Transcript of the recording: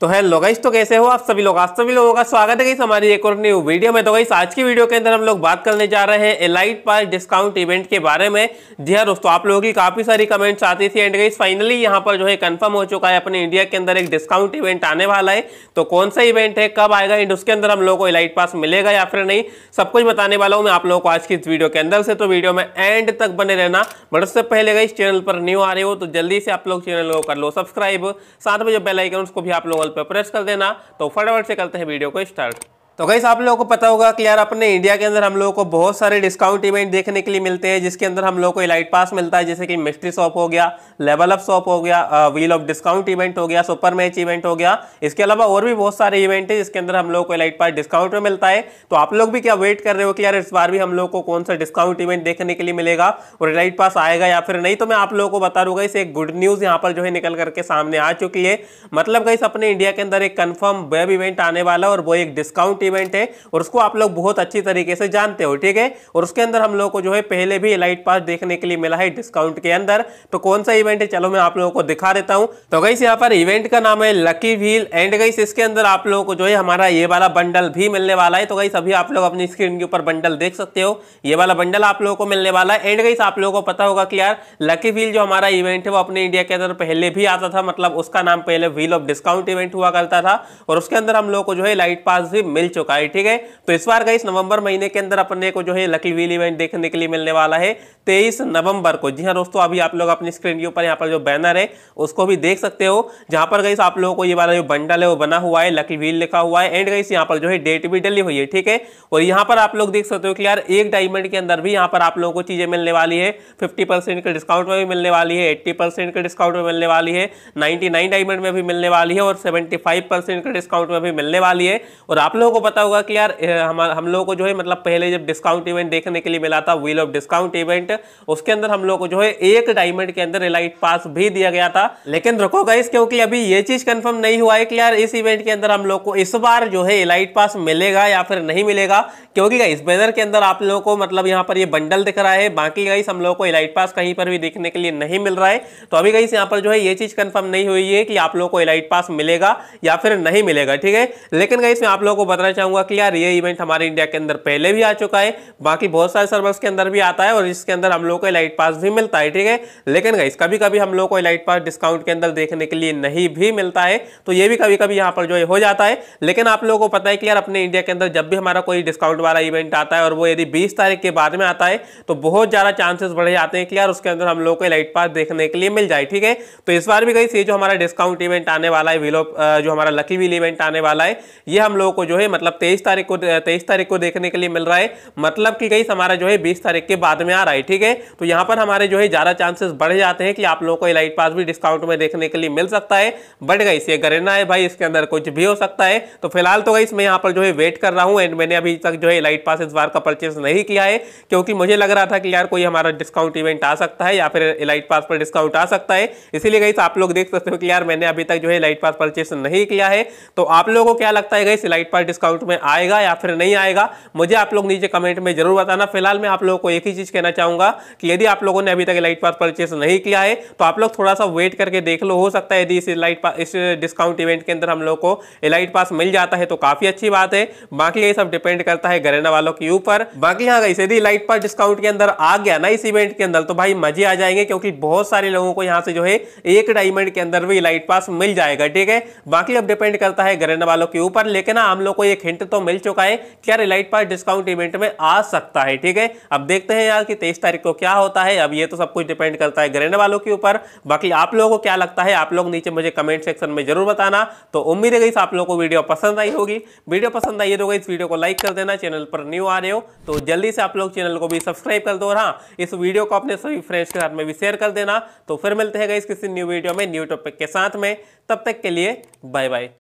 तो है गाइस तो कैसे हो आप सभी लोग आप सभी लोगों का स्वागत है हमारी एक और न्यू वीडियो में तो गई आज की वीडियो के अंदर हम लोग बात करने जा रहे हैं एलाइट पर डिस्काउंट इवेंट के बारे में जी हाँ दोस्तों आप लोगों की काफ़ी सारी कमेंट्स आती थी एंड गई फाइनली यहाँ पर जो है कंफर्म हो चुका है अपने इंडिया के अंदर एक डिस्काउंट इवेंट आने वाला है तो कौन सा इवेंट है कब आएगा एंड उसके अंदर हम लोग को एलाइट पास मिलेगा या फिर नहीं सब कुछ बताने वाला हूँ मैं आप लोगों को आज की इस वीडियो के अंदर से तो वीडियो में एंड तक बने रहना बट उससे पहले गई चैनल पर न्यू आ रहे हो तो जल्दी से आप लोग चैनल को कर लो सब्सक्राइब साथ में जो बेलाइकन उसको भी आप लोग ऑल पे प्रेस कर देना तो फटाफट से करते हैं वीडियो को स्टार्ट तो गई आप लोगों को पता होगा कि यार अपने इंडिया के अंदर हम लोगों को बहुत सारे डिस्काउंट इवेंट देखने के लिए मिलते हैं जिसके अंदर हम लोगों को इलाइट पास मिलता है जैसे कि मिस्ट्री शॉप हो गया लेवल अप शॉप हो गया व्हील ऑफ डिस्काउंट इवेंट हो गया सुपर मैच इवेंट हो गया इसके अलावा और भी बहुत सारे इवेंट है जिसके अंदर हम लोग को इलाइट पास डिस्काउंट में मिलता है तो आप लोग भी क्या वेट कर रहे हो कि यार इस बार भी हम लोग को कौन सा डिस्काउंट इवेंट देखने के लिए मिलेगा और इलाइट पास आएगा या फिर नहीं तो मैं आप लोगों को बता दूंगा इसे एक गुड न्यूज़ यहाँ पर जो है निकल करके सामने आ चुकी है मतलब गई अपने इंडिया के अंदर एक कन्फर्म वेब इवेंट आने वाला और वो एक डिस्काउंट इवेंट है और उसको आप लोग बहुत अच्छी तरीके से जानते हो ठीक है और उसके अंदर हम लोग को जो है पहले भी लाइट पास देखने के लिए मिला है डिस्काउंट के अंदर तो कौन सा इवेंट है चलो मैं आप लोगों को दिखा देता हूँ तो गई यहाँ पर इवेंट का नाम है लकी व्हील एंड गई इसके अंदर आप लोगों को जो है हमारा ये वाला बंडल भी मिलने वाला है तो गई सभी आप लोग अपनी स्क्रीन के ऊपर बंडल देख सकते हो ये वाला बंडल आप लोगों को मिलने वाला है एंड गई आप लोगों को पता होगा कि यार लकी व्हील जो हमारा इवेंट है वो अपने इंडिया के अंदर पहले भी आता था मतलब उसका नाम पहले व्हील ऑफ डिस्काउंट इवेंट हुआ करता था और उसके अंदर हम लोग को जो है लाइट पास भी मिल चुका है ठीक है तो इस बार गई नवंबर महीने के अंदर अपने को जो है लकी व्हील इवेंट देखने के लिए मिलने वाला है तेईस नवंबर को जी हाँ दोस्तों अभी आप लोग अपनी स्क्रीन के ऊपर यहाँ पर जो बैनर है उसको भी देख सकते हो जहां पर गई आप लोगों को ये वाला जो बंडल है वो बना हुआ है लकी व्हील लिखा हुआ है एंड गई यहाँ पर जो है डेट भी डली हुई है ठीक है और यहाँ पर आप लोग देख सकते हो कि यार एक डायमंड के अंदर भी यहाँ पर आप लोगों को चीजें मिलने वाली है फिफ्टी के डिस्काउंट में भी मिलने वाली है एट्टी के डिस्काउंट में मिलने वाली है नाइन्टी डायमंड में भी मिलने वाली है और सेवेंटी का डिस्काउंट में भी मिलने वाली है और आप लोगों को पता होगा कि यार हम हम लोगों को जो है मतलब पहले जब डिस्काउंट इवेंट देखने के लिए मिला था व्हील ऑफ डिस्काउंट इवेंट उसके अंदर हम लोगों को जो है एक डायमंड के अंदर एलाइट पास भी दिया गया था लेकिन रुको गाइस क्योंकि अभी ये चीज कंफर्म नहीं हुआ है कि यार इस इवेंट के अंदर हम लोग को इस बार जो है एलाइट पास मिलेगा या फिर नहीं मिलेगा क्योंकि गाइस बैनर के अंदर आप लोगों को मतलब यहाँ पर ये बंडल दिख रहा है बाकी गाइस हम लोग को एलाइट पास कहीं पर भी देखने के लिए नहीं मिल रहा है तो अभी गाइस यहाँ पर जो है ये चीज कन्फर्म नहीं हुई है कि आप लोग को एलाइट पास मिलेगा या फिर नहीं मिलेगा ठीक है लेकिन गाइस मैं आप लोगों को बताना चाहूंगा कि यार ये इवेंट हमारे इंडिया के अंदर पहले भी आ चुका है बाकी बहुत सारे सर्वर्स के अंदर भी आता है और इसके अंदर हम लोग को एलाइट पास भी मिलता है ठीक है लेकिन गाइस कभी कभी हम लोग को एलाइट पास डिस्काउंट के अंदर देखने के लिए नहीं भी मिलता है तो ये भी कभी कभी यहाँ पर जो है हो जाता है लेकिन आप लोगों को पता है कि यार अपने इंडिया के अंदर जब भी हमारा कोई डिस्काउंट वाला इवेंट आता है और वो यदि बीस तारीख के बाद में आता है तो बहुत ज़्यादा चांसेस बढ़े जाते हैं कि यार उसके अंदर हम लोग को एलाइट पास देखने के लिए मिल जाए ठीक है तो इस बार भी गई ये जो हमारा डिस्काउंट इवेंट आने वाला है जो हमारा लकी व्हील इवेंट आने वाला है ये हम लोगों को जो है मतलब तेईस तारीख को तेईस तारीख को देखने के लिए मिल रहा है मतलब कि गई हमारा जो है बीस तारीख के बाद में आ रहा है ठीक है तो यहाँ पर हमारे जो है ज़्यादा चांसेस बढ़ जाते हैं कि आप लोगों को इलाइट पास भी डिस्काउंट में देखने के लिए मिल सकता है बढ़ गई ये गरेना है भाई इसके अंदर कुछ भी हो सकता है तो फिलहाल तो गई मैं यहाँ पर जो है वेट कर रहा हूँ एंड मैंने अभी तक जो है इलाइट पास इस बार का परचेज नहीं किया है क्योंकि मुझे लग रहा था कि यार कोई हमारा डिस्काउंट इवेंट आ सकता है या फिर इलाइट पास पर डिस्काउंट आ सकता है इसीलिए गई आप लोग देख सकते हो कि यार मैंने अभी तक जो है इलाइट पास परचेस नहीं किया है तो आप लोगों को क्या लगता है गई इलाइट पास डिस्काउंट वर्कआउट में आएगा या फिर नहीं आएगा मुझे आप लोग नीचे कमेंट में जरूर बताना फिलहाल मैं आप लोगों को एक ही चीज़ कहना चाहूंगा कि यदि आप लोगों ने अभी तक लाइट पास परचेस नहीं किया है तो आप लोग थोड़ा सा वेट करके देख लो हो सकता है यदि इस लाइट इस डिस्काउंट इवेंट के अंदर हम लोग को लाइट पास मिल जाता है तो काफ़ी अच्छी बात है बाकी ये सब डिपेंड करता है गरेना वालों के ऊपर बाकी हाँ यदि लाइट पास डिस्काउंट के अंदर आ गया ना इस इवेंट के अंदर तो भाई मजे आ जाएंगे क्योंकि बहुत सारे लोगों को यहाँ से जो है एक डायमंड के अंदर भी लाइट पास मिल जाएगा ठीक है बाकी अब डिपेंड करता है गरेना वालों के ऊपर लेकिन हाँ, हम लोग को ये एक हिंट तो मिल चुका है क्या रिलाइट पास डिस्काउंट इवेंट में आ सकता है ठीक है अब देखते हैं यार कि तेईस तारीख को क्या होता है अब ये तो सब कुछ डिपेंड करता है ग्रहण वालों के ऊपर बाकी आप लोगों को क्या लगता है आप लोग नीचे मुझे कमेंट सेक्शन में जरूर बताना तो उम्मीद है आप लोगों को वीडियो पसंद आई होगी वीडियो पसंद आई तो इस वीडियो को लाइक कर देना चैनल पर न्यू आ रहे हो तो जल्दी से आप लोग चैनल को भी सब्सक्राइब कर दो हाँ इस वीडियो को अपने सभी फ्रेंड्स के साथ में भी शेयर कर देना तो फिर मिलते हैं इस किसी न्यू वीडियो में न्यू टॉपिक के साथ में तब तक के लिए बाय बाय